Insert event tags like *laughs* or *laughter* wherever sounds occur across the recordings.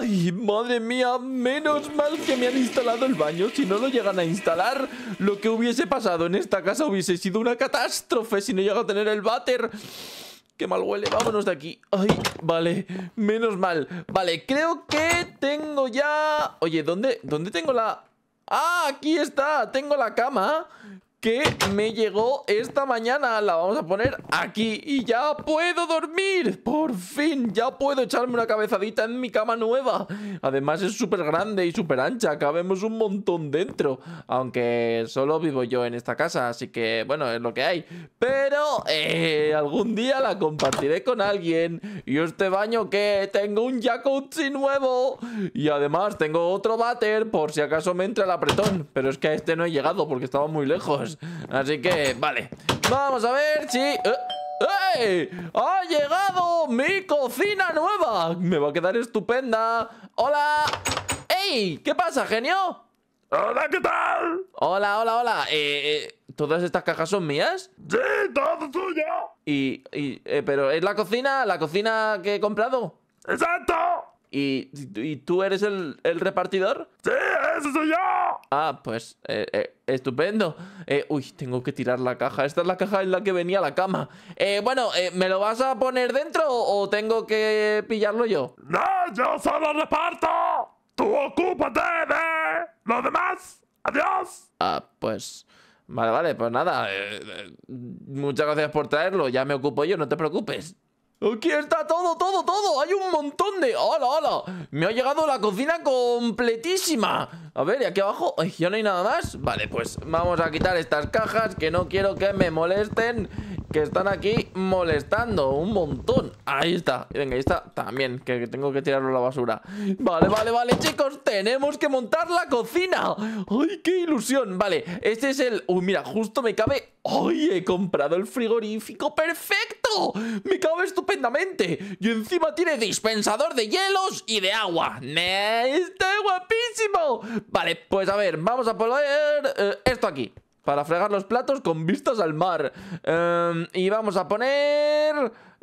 ¡Ay, madre mía! Menos mal que me han instalado el baño. Si no lo llegan a instalar, lo que hubiese pasado en esta casa hubiese sido una catástrofe si no llego a tener el váter. ¡Qué mal huele! ¡Vámonos de aquí! ¡Ay! Vale, menos mal. Vale, creo que tengo ya... Oye, ¿dónde, dónde tengo la...? ¡Ah! ¡Aquí está! Tengo la cama que me llegó esta mañana. La vamos a poner aquí y ya puedo dormir. Por fin, ya puedo echarme una cabezadita en mi cama nueva. Además es súper grande y súper ancha. Cabemos un montón dentro. Aunque solo vivo yo en esta casa, así que bueno, es lo que hay. Pero eh, algún día la compartiré con alguien. Y este baño que tengo un jacuzzi nuevo. Y además tengo otro váter por si acaso me entra el apretón. Pero es que a este no he llegado porque estaba muy lejos. Así que, vale Vamos a ver si... ¡Eh! ¡Ha llegado mi cocina nueva! ¡Me va a quedar estupenda! ¡Hola! ¡Ey! ¿Qué pasa, genio? ¡Hola, qué tal! Hola, hola, hola eh, eh, ¿Todas estas cajas son mías? ¡Sí, todo tuyo! Y... y eh, ¿Pero es la cocina? ¿La cocina que he comprado? ¡Exacto! ¿Y, tú eres el, repartidor? ¡Sí, eso soy yo! Ah, pues eh, eh, estupendo. Eh, uy, tengo que tirar la caja. Esta es la caja en la que venía la cama. bueno, ¿me lo vas a poner dentro o tengo que pillarlo yo? ¡No, yo solo reparto! ¡Tú ocúpate de lo demás! ¡Adiós! Ah, pues... Vale, vale, pues nada. muchas gracias por traerlo. Ya me ocupo yo, no te preocupes. Aquí está todo, todo, todo. Hay un montón de... ¡Hala, hala! Me ha llegado la cocina completísima. A ver, y aquí abajo... Ay, ¿Ya no hay nada más? Vale, pues vamos a quitar estas cajas que no quiero que me molesten que están aquí molestando un montón. Ahí está. Venga, ahí está también, que tengo que tirarlo a la basura. Vale, vale, vale, chicos, tenemos que montar la cocina. ¡Ay, qué ilusión! Vale, este es el... Uy, mira, justo me cabe... ¡Ay, he comprado el frigorífico perfecto! Me cabe estupendamente. Y encima tiene dispensador de hielos y de agua. ¡Está guapísimo! Vale, pues a ver, vamos a poner eh, esto aquí. Para fregar los platos con vistas al mar. Em, y vamos a poner...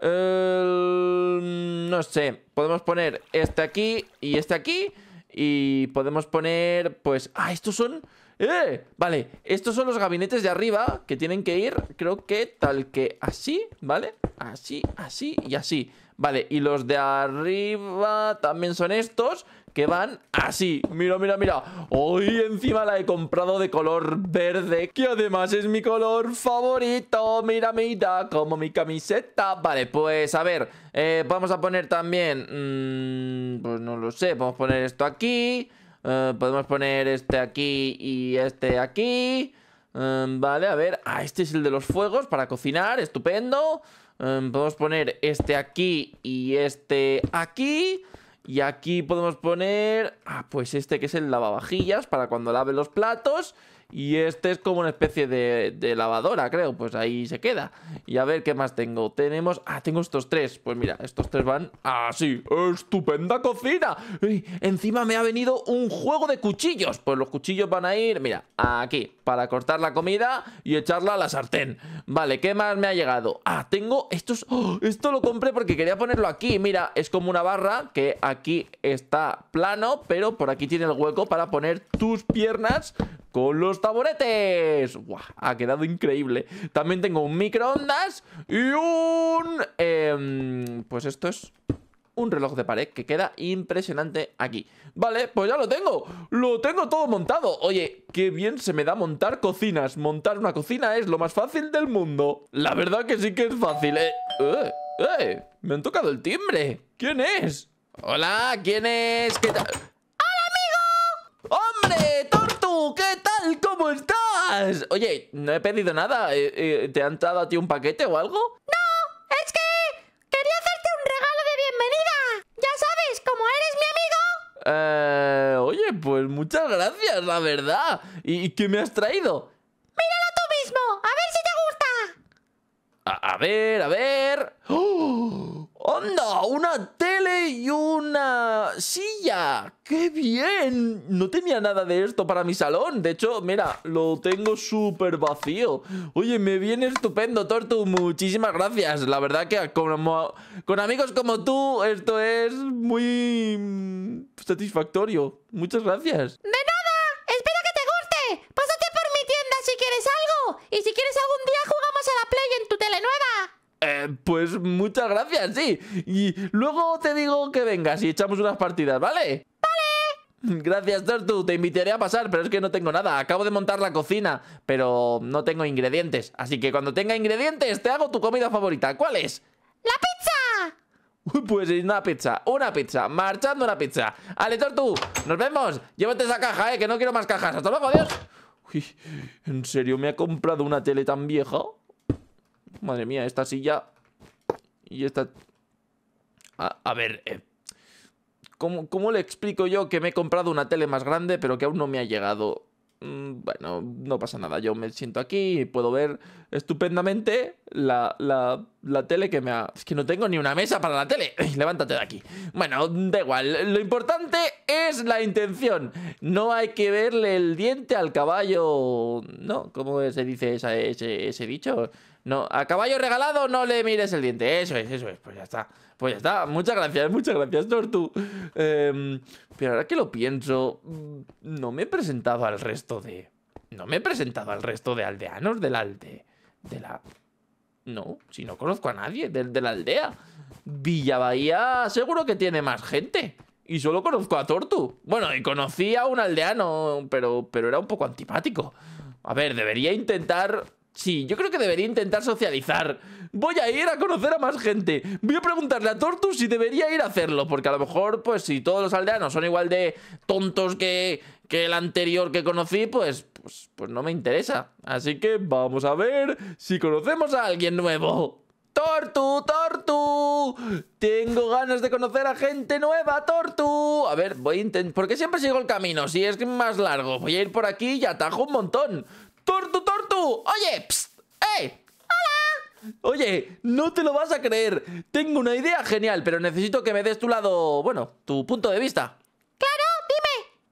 no sé. Podemos poner este aquí y este aquí. Y podemos poner... Pues... Ah, estos son... ¡Eh! Vale, estos son los gabinetes de arriba que tienen que ir, creo que tal que así, ¿vale? Así, así y así. Vale, y los de arriba también son estos que van así. Mira, mira, mira. Hoy encima la he comprado de color verde, que además es mi color favorito. Mira, mira, como mi camiseta. Vale, pues a ver, eh, vamos a poner también... Mm, pues no lo sé, vamos a poner esto aquí. Eh, podemos poner este aquí y este aquí. Mm, vale, a ver. Ah, este es el de los fuegos para cocinar. Estupendo. Mm, podemos poner este aquí y este aquí. Y aquí podemos poner, ah, pues este que es el lavavajillas para cuando lave los platos. Y este es como una especie de, lavadora, creo. Pues ahí se queda. Y a ver qué más tengo. Tenemos... Ah, tengo estos tres. Pues mira, estos tres van así. ¡Estupenda cocina! Y encima me ha venido un juego de cuchillos. Pues los cuchillos van a ir, mira, aquí. Para cortar la comida y echarla a la sartén. Vale, ¿qué más me ha llegado? Ah, tengo estos... ¡oh! Esto lo compré porque quería ponerlo aquí. Mira, es como una barra que aquí está plano, pero por aquí tiene el hueco para poner tus piernas con los taburetes. ha quedado increíble. También tengo un microondas y un... Em, pues esto es un reloj de pared que queda impresionante aquí. Vale, pues ya lo tengo. Lo tengo todo montado. Oye, qué bien se me da montar cocinas. Montar una cocina es lo más fácil del mundo. La verdad que sí que es fácil. Eh, eh, eh me han tocado el timbre. ¿Quién es? Hola, ¿quién es? ¿Qué tal? estás? Oye, no he pedido nada. Eh, eh, ¿Te han dado a ti un paquete o algo? No, es que quería hacerte un regalo de bienvenida. Ya sabes, como eres mi amigo. Eh, oye, pues muchas gracias, la verdad. ¿Y qué me has traído? Míralo tú mismo, a ver si te gusta. A, ver, a ver. ¡Oh! ¡Una tele y una silla! ¡Qué bien! No tenía nada de esto para mi salón. De hecho, mira, lo tengo súper vacío. Oye, me viene estupendo, Tortu. Muchísimas gracias. La verdad que con amigos como tú, esto es muy satisfactorio. Muchas gracias. pues muchas gracias, sí. Y luego te digo que vengas y echamos unas partidas, ¿vale? ¡Vale! Gracias, Tortu. Te invitaré a pasar, pero es que no tengo nada. Acabo de montar la cocina, pero no tengo ingredientes. Así que cuando tenga ingredientes, te hago tu comida favorita. ¿Cuál es? ¡La pizza! Pues una pizza, una pizza, marchando una pizza. Ale, Tortu, nos vemos. Llévate esa caja, eh, que no quiero más cajas. Hasta luego, adiós. Uy, ¿en serio me ha comprado una tele tan vieja? Madre mía, esta silla y está... A, ver, eh, ¿cómo, le explico yo que me he comprado una tele más grande pero que aún no me ha llegado? Mm, bueno, no pasa nada, yo me siento aquí y puedo ver estupendamente la, tele que me ha... Es que no tengo ni una mesa para la tele. levántate de aquí. Bueno, da igual, lo importante es la intención. No hay que verle el diente al caballo... ¿No? ¿Cómo se dice ese, ese dicho? No, a caballo regalado no le mires el diente. Eso es, eso es. Pues ya está. Pues ya está. Muchas gracias, muchas gracias, Tortu. Em, pero ahora que lo pienso, mm, no me he presentado al resto de... No me he presentado al resto de aldeanos del alde... De la... No, si no conozco a nadie de, la aldea. Villa Bahía seguro que tiene más gente. Y solo conozco a Tortu. Bueno, y conocí a un aldeano, pero, pero era un poco antipático. A ver, debería intentar Sí, yo creo que debería intentar socializar. Voy a ir a conocer a más gente. Voy a preguntarle a Tortu si debería ir a hacerlo, porque a lo mejor, pues, si todos los aldeanos son igual de tontos que, el anterior que conocí, pues, pues, pues no me interesa. Así que vamos a ver si conocemos a alguien nuevo. ¡Tortu, Tortu! Tengo ganas de conocer a gente nueva, Tortu. A ver, voy a intentar... ¿Por qué siempre sigo el camino? Si es más largo. Voy a ir por aquí y atajo un montón. ¡Tortu, Tortu! ¡Oye! Psst, ¡Eh! ¡Hola! Oye, no te lo vas a creer. Tengo una idea genial, pero necesito que me des tu lado, bueno, tu punto de vista. Claro,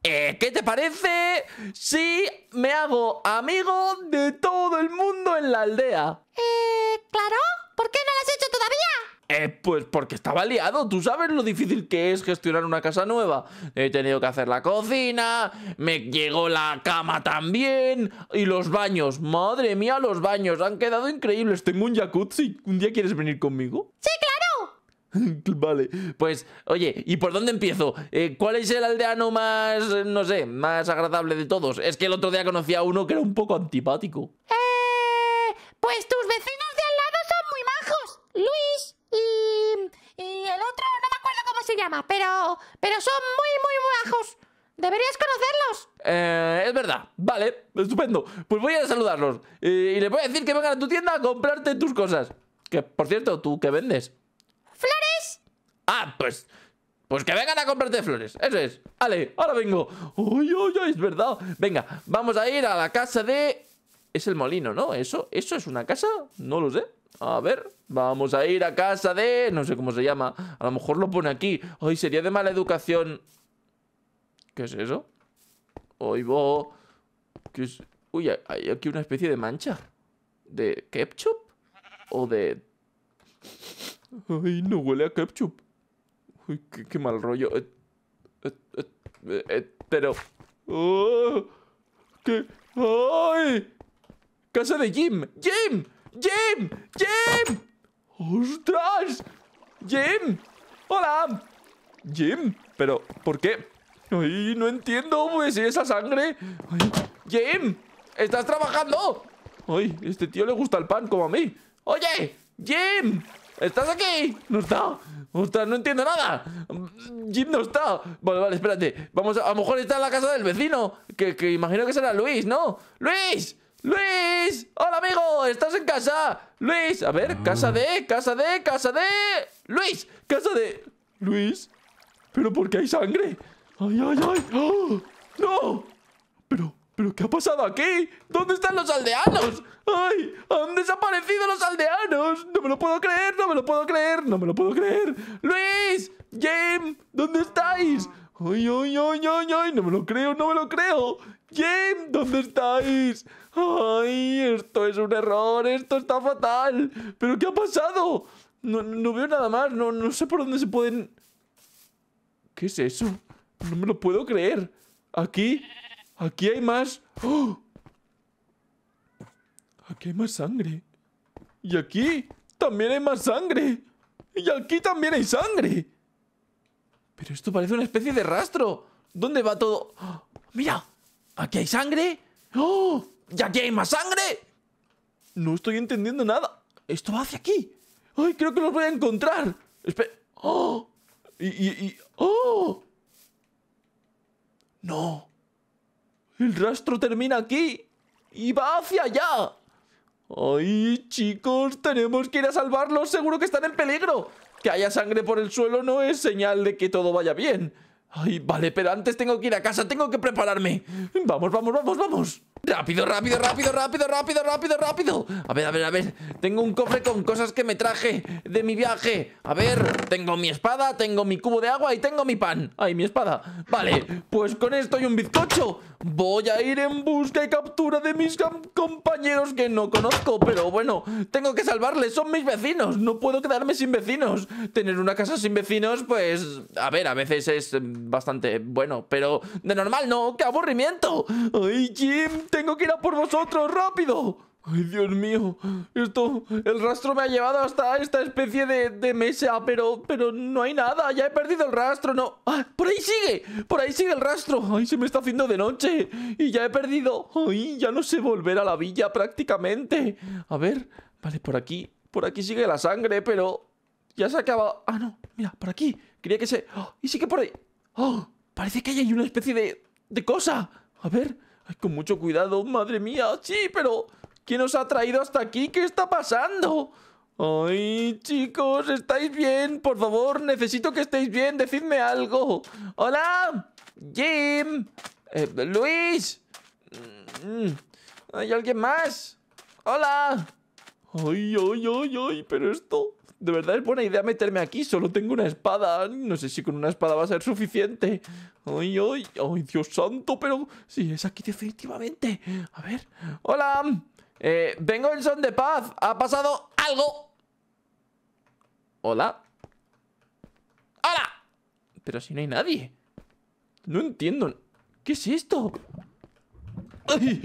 Eh, ¿Qué te parece si me hago amigo de todo el mundo en la aldea? Eh, claro, ¿por qué no lo has hecho todavía? Eh, pues porque estaba liado. Tú sabes lo difícil que es gestionar una casa nueva. He tenido que hacer la cocina, me llegó la cama también y los baños. Madre mía, los baños han quedado increíbles. Tengo un jacuzzi. ¿Un día quieres venir conmigo? Sí, claro. *laughs* vale, pues oye, ¿y por dónde empiezo? Eh, ¿Cuál es el aldeano más, eh, no sé, más agradable de todos? Es que el otro día conocí a uno que era un poco antipático. Eh, pues tus vecinos. llama, pero, pero son muy, muy bajos. Deberías conocerlos. Eh, es verdad. Vale, estupendo. Pues voy a saludarlos. Y, les voy a decir que vengan a tu tienda a comprarte tus cosas. Que, por cierto, ¿tú que vendes? ¡Flores! Ah, pues... Pues que vengan a comprarte flores, eso es. Vale, ahora vengo. es verdad. Venga, vamos a ir a la casa de... Es el molino, ¿no? ¿Eso, ¿Eso es una casa? No lo sé. A ver, vamos a ir a casa de... No sé cómo se llama. A lo mejor lo pone aquí. Hoy sería de mala educación. ¿Qué es eso? Hoy bo... ¿Qué es? Uy, hay aquí una especie de mancha. ¿De ketchup? ¿O de...? Ay, no huele a ketchup. Uy, qué, mal rollo. Eh, eh, eh, pero... Oh, ¿Qué? ¡Ay! ¡Casa de Jim! ¡Jim! ¡Jim! ¡Jim! ¡Ostras! ¡Jim! ¡Hola! ¡Jim! ¿Pero por qué? Ay, no entiendo, pues, esa sangre. ¡Jim! ¡Estás trabajando! ¡Ay, este tío le gusta el pan como a mí! ¡Oye! ¡Jim! ¿Estás aquí? No está. Ostras, no entiendo nada. Jim no está. Vale, vale, espérate. Vamos a, a lo mejor está en la casa del vecino. Que, que imagino que será Luis, ¿no? ¡Luis! ¡Luis! ¡Hola, amigo! ¿Estás en casa? ¡Luis! A ver, casa ah. de, casa de, casa de... ¡Luis! ¡Casa de... ¡Luis! ¿Pero por qué hay sangre? ¡Ay, ay, ay! ¡Oh! ¡No! Pero... ¿Pero qué ha pasado aquí? ¿Dónde están los aldeanos? ¡Ay! ¡Han desaparecido los aldeanos! ¡No me lo puedo creer! ¡No me lo puedo creer! ¡No me lo puedo creer! ¡Luis! ¡James! ¿Dónde estáis? ¡Ay, ay, ay, ay, ay! ¡No me lo creo! ¡No me lo creo! ¿Quién? ¿Dónde estáis? ¡Ay! Esto es un error, esto está fatal. ¿Pero qué ha pasado? No, veo nada más, no, no sé por dónde se pueden... ¿Qué es eso? No me lo puedo creer. Aquí, aquí hay más... ¡Oh! Aquí hay más sangre. Y aquí también hay más sangre. Y aquí también hay sangre. Pero esto parece una especie de rastro. ¿Dónde va todo? ¡Oh! ¡Mira! ¿Aquí hay sangre? ¡Oh! ¡Ya aquí hay más sangre! No estoy entendiendo nada. Esto va hacia aquí. ¡Ay, creo que los voy a encontrar! Espera. ¡Oh! Y, y... ¡Oh! ¡No! El rastro termina aquí y va hacia allá. ¡Ay, chicos! Tenemos que ir a salvarlos. Seguro que están en peligro. Que haya sangre por el suelo no es señal de que todo vaya bien. Ay, vale, pero antes tengo que ir a casa, tengo que prepararme Vamos, vamos, vamos, vamos Rápido, rápido, rápido, rápido, rápido, rápido, rápido A ver, a ver, a ver Tengo un cofre con cosas que me traje de mi viaje A ver, tengo mi espada, tengo mi cubo de agua y tengo mi pan Ay, mi espada Vale, pues con esto y un bizcocho Voy a ir en busca y captura de mis compañeros que no conozco Pero bueno, tengo que salvarles, son mis vecinos No puedo quedarme sin vecinos Tener una casa sin vecinos, pues... A ver, a veces es bastante bueno, pero de normal no, ¡qué aburrimiento! ¡Ay, Jim! ¡Tengo que ir a por vosotros, rápido! ¡Ay, Dios mío! Esto, el rastro me ha llevado hasta esta especie de, mesa, pero, pero no hay nada, ya he perdido el rastro, no... ¡Ah, ¡Por ahí sigue! ¡Por ahí sigue el rastro! ¡Ay, se me está haciendo de noche! Y ya he perdido... ¡Ay, ya no sé volver a la villa prácticamente! A ver, vale, por aquí... Por aquí sigue la sangre, pero... Ya se ha acabado... Ah, no, mira, por aquí. Quería que se... Oh, y sigue por ahí. ¡Oh! Parece que hay una especie de... de cosa. A ver, Ay, con mucho cuidado. ¡Madre mía! ¡Sí, pero! ¿Quién os ha traído hasta aquí? ¿Qué está pasando? ¡Ay, chicos! ¿Estáis bien? Por favor, necesito que estéis bien. Decidme algo. ¡Hola! ¡Jim! Eh, ¡Luis! Mm, mm. ¿Hay alguien más? ¡Hola! ¡Ay, ay, ay, ay! Pero esto... De verdad es buena idea meterme aquí. Solo tengo una espada. No sé si con una espada va a ser suficiente. Ay, ay, ay, Dios santo, pero... Sí, es aquí definitivamente. A ver. Hola. Eh, vengo en son de paz. Ha pasado algo. Hola. Hola. Pero si no hay nadie. No entiendo. ¿Qué es esto? ¡Ay!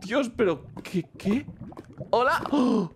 Dios, pero... ¿Qué? ¿Qué? ¡Hola! ¡Oh!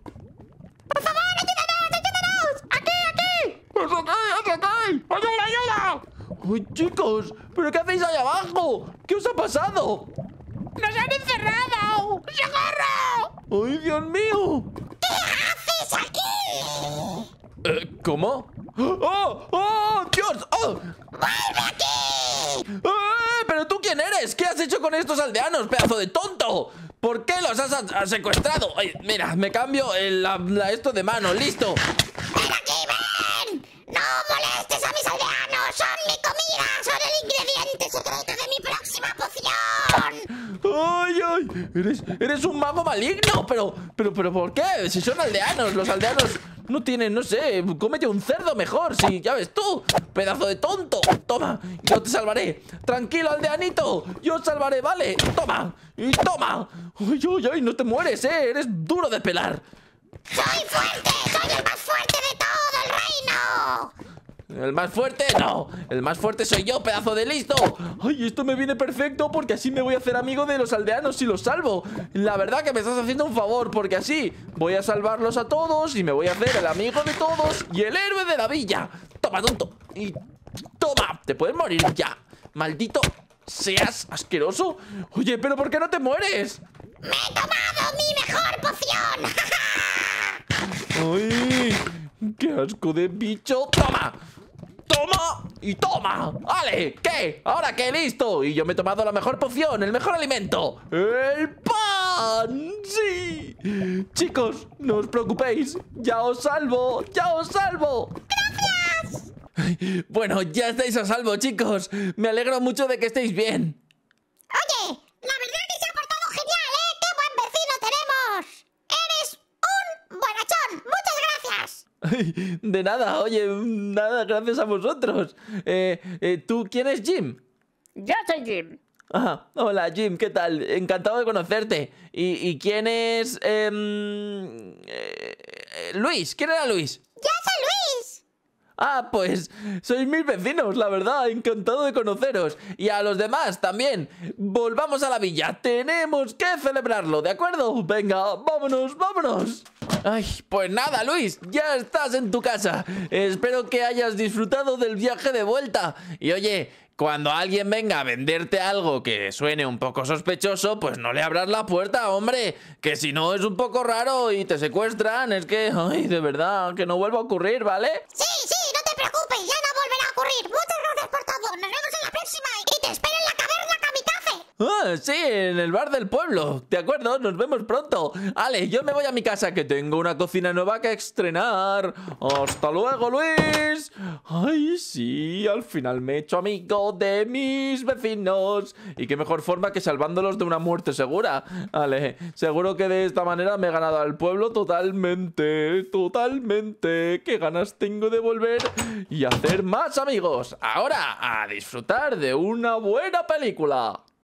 ¡Es aquí! ¡Es ayuda! ¡Uy, chicos! ¿Pero qué hacéis ahí abajo? ¿Qué os ha pasado? ¡Nos han encerrado! ¡Socorro! ¡Ay, Dios mío! ¿Qué haces aquí? Eh, ¿Cómo? ¡Oh! ¡Oh! ¡Dios! ¡Oh! ¡Vuelve aquí! ¡Eh, eh, ¿Pero tú quién eres? ¿Qué has hecho con estos aldeanos, pedazo de tonto? ¿Por qué los has, secuestrado? mira, me cambio la, esto de mano, listo. son mi comida, son el ingrediente secreto de mi próxima poción. ¡Ay, ay! Eres, eres un mago maligno, pero, pero, pero, ¿por qué? Si son aldeanos, los aldeanos no tienen, no sé, cómete un cerdo mejor, si ya ves tú, pedazo de tonto. Toma, yo te salvaré. Tranquilo, aldeanito, yo te salvaré, vale. Toma, y toma. Ay, ay, ay, no te mueres, eh, eres duro de pelar. ¡Soy fuerte! ¡Soy el más fuerte de todo el reino! ¿El más fuerte? No El más fuerte soy yo, pedazo de listo Ay, esto me viene perfecto porque así me voy a hacer amigo de los aldeanos y los salvo La verdad que me estás haciendo un favor porque así voy a salvarlos a todos y me voy a hacer el amigo de todos y el héroe de la villa Toma, tonto Y toma, te puedes morir ya Maldito seas asqueroso Oye, pero ¿por qué no te mueres? ¡Me he tomado mi mejor poción! *laughs* ¡Ay! ¡Qué asco de bicho! ¡Toma! Y toma, ¡Ale! ¿Qué? ¿Ahora ¿qué? ¿Ahora qué? Listo Y yo me he tomado la mejor poción, el mejor alimento ¡El pan! ¡Sí! Chicos, no os preocupéis Ya os salvo, ya os salvo ¡Gracias! Bueno, ya estáis a salvo, chicos Me alegro mucho de que estéis bien De nada, oye, nada, gracias a vosotros. Eh, eh, ¿Tú quién es Jim? Yo soy Jim. Ah, hola Jim, ¿qué tal? Encantado de conocerte. ¿Y, quién es... Em, eh, Luis? ¿Quién era Luis? Yo soy Luis. Ah, pues sois mil vecinos, la verdad, encantado de conoceros. Y a los demás también. Volvamos a la villa, tenemos que celebrarlo, ¿de acuerdo? Venga, vámonos, vámonos. Ay, pues nada, Luis, ya estás en tu casa. Espero que hayas disfrutado del viaje de vuelta. Y oye, cuando alguien venga a venderte algo que suene un poco sospechoso, pues no le abras la puerta, hombre. Que si no es un poco raro y te secuestran, es que, ay, de verdad, que no vuelva a ocurrir, ¿vale? Sí, sí, no te preocupes, ya no volverá a ocurrir. Muchas gracias por todo, nos vemos en la próxima y te espero en la casa. Ah, sí, en el bar del pueblo. De acuerdo, nos vemos pronto. Ale, yo me voy a mi casa que tengo una cocina nueva que estrenar. Hasta luego, Luis. Ay, sí, al final me he hecho amigo de mis vecinos. Y qué mejor forma que salvándolos de una muerte segura. Ale, seguro que de esta manera me he ganado al pueblo totalmente. Totalmente. Qué ganas tengo de volver y hacer más amigos. Ahora, a disfrutar de una buena película.